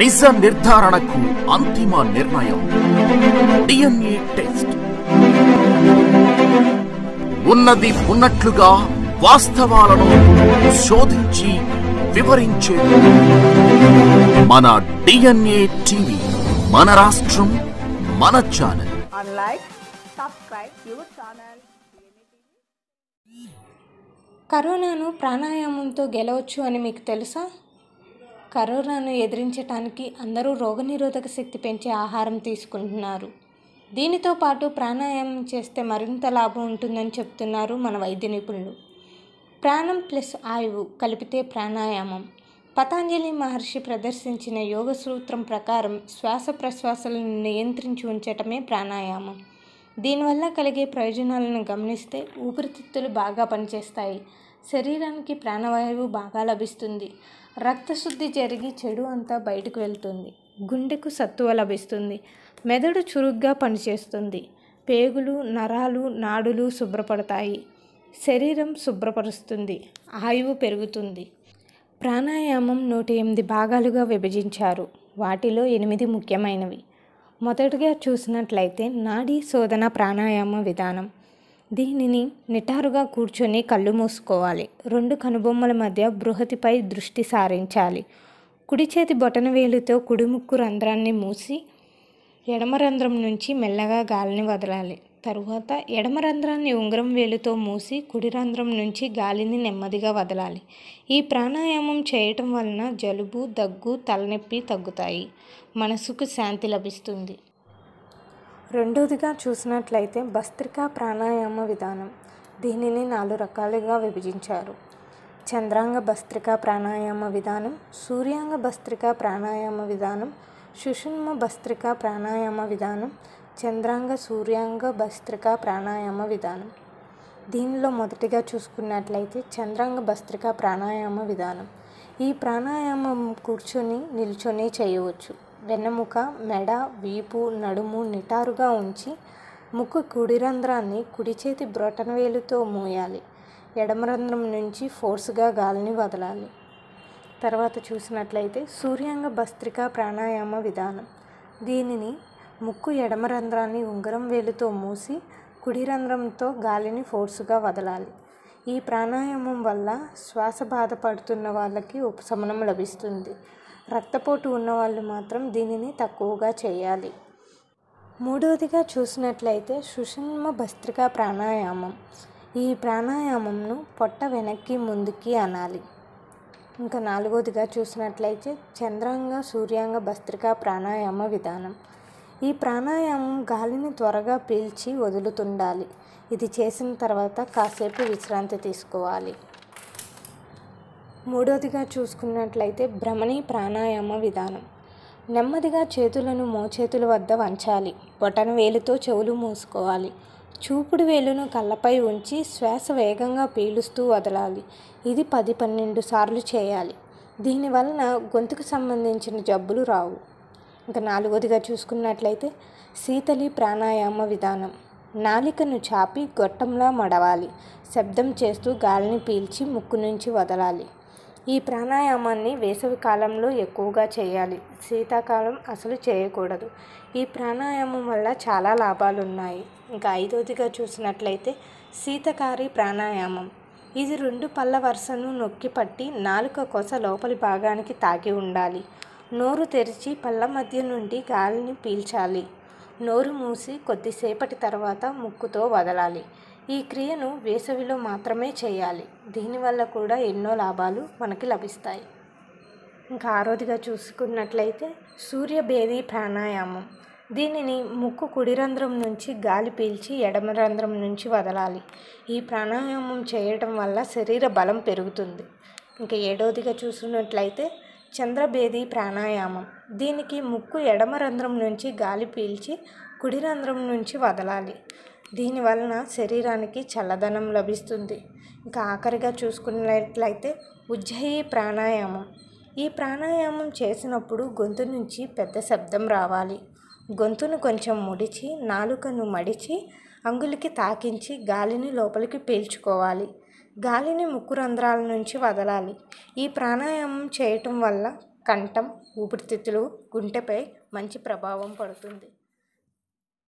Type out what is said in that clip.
నిజ నిర్ధారణకు అంతిమ నిర్ణయం డిఎన్ఏ టెస్ట్ ఉన్నది ఉన్నట్లుగా వాస్తవాలను శోధించి వివరించే మన డిఎన్ఏ టీవీ మన రాష్ట్రం మన ఛానల్ కరోనాను ప్రాణాయామంతో గెలవచ్చు అని మీకు తెలుసా కరోనాను ఎదిరించడానికి అందరూ రోగనిరోధక శక్తి పెంచే ఆహారం తీసుకుంటున్నారు దీనితో పాటు ప్రాణాయామం చేస్తే మరింత లాభం ఉంటుందని చెప్తున్నారు మన వైద్య నిపుణులు ప్రాణం ప్లస్ ఆయువు కలిపితే ప్రాణాయామం పతాంజలి మహర్షి ప్రదర్శించిన యోగ సూత్రం ప్రకారం శ్వాస ప్రశ్వాసలను నియంత్రించి ఉంచటమే ప్రాణాయామం దీనివల్ల కలిగే ప్రయోజనాలను గమనిస్తే ఊపిరితిత్తులు బాగా పనిచేస్తాయి శరీరానికి ప్రాణవాయువు బాగా లభిస్తుంది రక్తశుద్ధి జరిగి చెడు అంతా బయటకు వెళ్తుంది గుండెకు సత్తువ లభిస్తుంది మెదడు చురుగ్గా పనిచేస్తుంది పేగులు నరాలు నాడులు శుభ్రపడతాయి శరీరం శుభ్రపరుస్తుంది ఆయువు పెరుగుతుంది ప్రాణాయామం నూట ఎనిమిది భాగాలుగా విభజించారు వాటిలో ఎనిమిది ముఖ్యమైనవి మొదటిగా చూసినట్లయితే నాడీ శోధన ప్రాణాయామ విధానం దీనిని నిటారుగా కూర్చొని కళ్ళు మూసుకోవాలి రెండు కనుబొమ్మల మధ్య బృహతిపై దృష్టి సారించాలి కుడి చేతి బొటన వేలుతో కుడిముక్కు రంధ్రాన్ని మూసి ఎడమ రంధ్రం నుంచి మెల్లగా గాలిని వదలాలి తరువాత ఎడమ రంధ్రాన్ని ఉంగరం వేలుతో మూసి కుడి రంధ్రం నుంచి గాలిని నెమ్మదిగా వదలాలి ఈ ప్రాణాయామం చేయటం వలన జలుబు దగ్గు తలనొప్పి తగ్గుతాయి మనసుకు శాంతి లభిస్తుంది రెండోదిగా చూసినట్లయితే భస్త్రికా ప్రాణాయామ విధానం దీనిని నాలుగు రకాలుగా విభజించారు చంద్రాంగ భస్త్రికా ప్రాణాయామ విధానం సూర్యాంగ భస్త్రికా ప్రాణాయామ విధానం సుషుమ్మ భస్త్రికా ప్రాణాయామ విధానం చంద్రాంగ సూర్యాంగ భస్త్రికా ప్రాణాయామ విధానం దీనిలో మొదటిగా చూసుకున్నట్లయితే చంద్రాంగ భస్త్రికా ప్రాణాయామ విధానం ఈ ప్రాణాయామం కూర్చొని నిల్చొని చేయవచ్చు వెన్నెముక మెడ వీపు నడుము నిటారుగా ఉంచి ముక్కు కుడి రంధ్రాన్ని కుడి చేతి బ్రొటనవేలుతో మూయాలి ఎడమ రంధ్రం నుంచి ఫోర్స్గా గాలిని వదలాలి తర్వాత చూసినట్లయితే సూర్యాంగ భస్త్రికా ప్రాణాయామ విధానం దీనిని ముక్కు ఎడమ రంధ్రాన్ని ఉంగరం వేలుతో మూసి కుడి రంధ్రంతో గాలిని ఫోర్సుగా వదలాలి ఈ ప్రాణాయామం వల్ల శ్వాస బాధపడుతున్న వాళ్ళకి ఉపశమనం లభిస్తుంది రక్తపోటు ఉన్నవాళ్ళు మాత్రం దీనిని తక్కువగా చేయాలి మూడవదిగా చూసినట్లయితే సుషుమ్న భస్త్రికా ప్రాణాయామం ఈ ప్రాణాయామంను పొట్ట వెనక్కి ముందుకి అనాలి ఇంకా నాలుగవదిగా చూసినట్లయితే చంద్రాంగ సూర్యాంగ భస్త్రికా ప్రాణాయామ విధానం ఈ ప్రాణాయామం గాలిని త్వరగా పీల్చి వదులుతుండాలి ఇది చేసిన తర్వాత కాసేపు విశ్రాంతి తీసుకోవాలి మూడవదిగా చూసుకున్నట్లయితే భ్రమణి ప్రాణాయామ విధానం నెమ్మదిగా చేతులను మోచేతుల వద్ద వంచాలి బొటన వేలుతో చెవులు మూసుకోవాలి చూపుడు వేలును కళ్ళపై ఉంచి శ్వాస వేగంగా పీలుస్తూ వదలాలి ఇది పది పన్నెండు సార్లు చేయాలి దీనివలన గొంతుకు సంబంధించిన జబ్బులు రావు ఇంకా నాలుగోదిగా చూసుకున్నట్లయితే శీతలి ప్రాణాయామ విధానం నాలికను చాపి గొట్టంలా మడవాలి శబ్దం చేస్తూ గాలిని పీల్చి ముక్కు నుంచి వదలాలి ఈ ప్రాణాయామాన్ని వేసవి కాలంలో ఎక్కువగా చేయాలి శీతాకాలం అసలు చేయకూడదు ఈ ప్రాణాయామం వల్ల చాలా లాభాలు ఉన్నాయి ఇంకా ఐదోదిగా చూసినట్లయితే శీతకారి ప్రాణాయామం ఇది రెండు పళ్ళ వరుసను నొక్కి పట్టి నాలుక కొస లోపలి భాగానికి తాగి ఉండాలి నోరు తెరిచి పళ్ళ మధ్య నుండి గాలిని పీల్చాలి నోరు మూసి కొద్దిసేపటి తర్వాత ముక్కుతో వదలాలి ఈ క్రియను వేసవిలో మాత్రమే చేయాలి దీనివల్ల కూడా ఎన్నో లాభాలు మనకి లభిస్తాయి ఇంకా ఆరోదిగా చూసుకున్నట్లయితే సూర్యభేది ప్రాణాయామం దీనిని ముక్కు కుడి రంధ్రం నుంచి గాలి పీల్చి ఎడమ రంధ్రం నుంచి వదలాలి ఈ ప్రాణాయామం చేయటం వల్ల శరీర బలం పెరుగుతుంది ఇంకా ఏడవదిగా చూసుకున్నట్లయితే చంద్రభేది ప్రాణాయామం దీనికి ముక్కు ఎడమ రంధ్రం నుంచి గాలి పీల్చి కుడి రంధ్రం నుంచి వదలాలి దీని వలన శరీరానికి చల్లదనం లభిస్తుంది ఇంకా ఆఖరిగా చూసుకున్నట్లయితే ఉజ్జయి ప్రాణాయామం ఈ ప్రాణాయామం చేసినప్పుడు గొంతు నుంచి పెద్ద శబ్దం రావాలి గొంతును కొంచెం ముడిచి నాలుకను మడిచి అంగులికి తాకించి గాలిని లోపలికి పీల్చుకోవాలి గాలిని ముక్కు రంధ్రాల నుంచి వదలాలి ఈ ప్రాణాయామం చేయటం వల్ల కంఠం ఊపిరితిత్తులు గుంటెపై మంచి ప్రభావం పడుతుంది